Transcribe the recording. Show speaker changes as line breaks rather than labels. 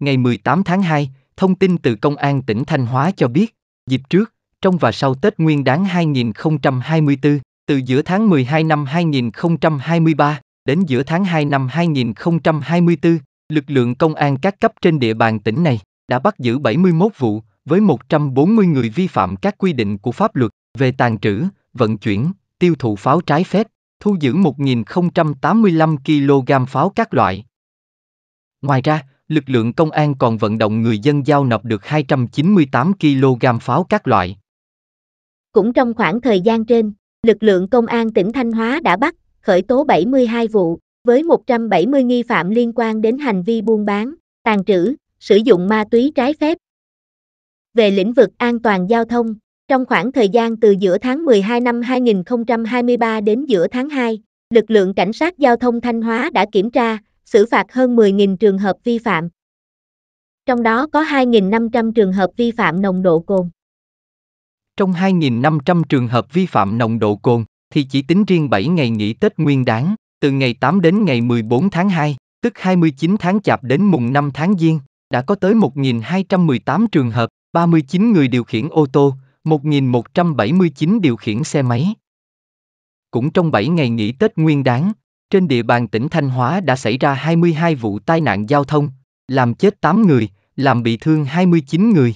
Ngày 18 tháng 2, thông tin từ Công an tỉnh Thanh Hóa cho biết, dịp trước, trong và sau Tết Nguyên đán 2024, từ giữa tháng 12 năm 2023 đến giữa tháng 2 năm 2024, lực lượng công an các cấp trên địa bàn tỉnh này đã bắt giữ 71 vụ với 140 người vi phạm các quy định của pháp luật về tàn trữ, vận chuyển, tiêu thụ pháo trái phép, thu giữ 1.085 kg pháo các loại. Ngoài ra, lực lượng công an còn vận động người dân giao nộp được 298 kg pháo các loại.
Cũng trong khoảng thời gian trên, lực lượng công an tỉnh Thanh Hóa đã bắt, khởi tố 72 vụ, với 170 nghi phạm liên quan đến hành vi buôn bán, tàn trữ, sử dụng ma túy trái phép. Về lĩnh vực an toàn giao thông, trong khoảng thời gian từ giữa tháng 12 năm 2023 đến giữa tháng 2, lực lượng cảnh sát giao thông Thanh Hóa đã kiểm tra, xử phạt hơn 10.000 trường hợp vi phạm. Trong đó có 2.500 trường hợp vi phạm nồng độ cồn.
Trong 2.500 trường hợp vi phạm nồng độ cồn, thì chỉ tính riêng 7 ngày nghỉ Tết Nguyên đáng, từ ngày 8 đến ngày 14 tháng 2, tức 29 tháng chạp đến mùng 5 tháng Giêng, đã có tới 1.218 trường hợp, 39 người điều khiển ô tô, 1.179 điều khiển xe máy. Cũng trong 7 ngày nghỉ Tết Nguyên đáng, trên địa bàn tỉnh Thanh Hóa đã xảy ra 22 vụ tai nạn giao thông, làm chết 8 người, làm bị thương 29 người.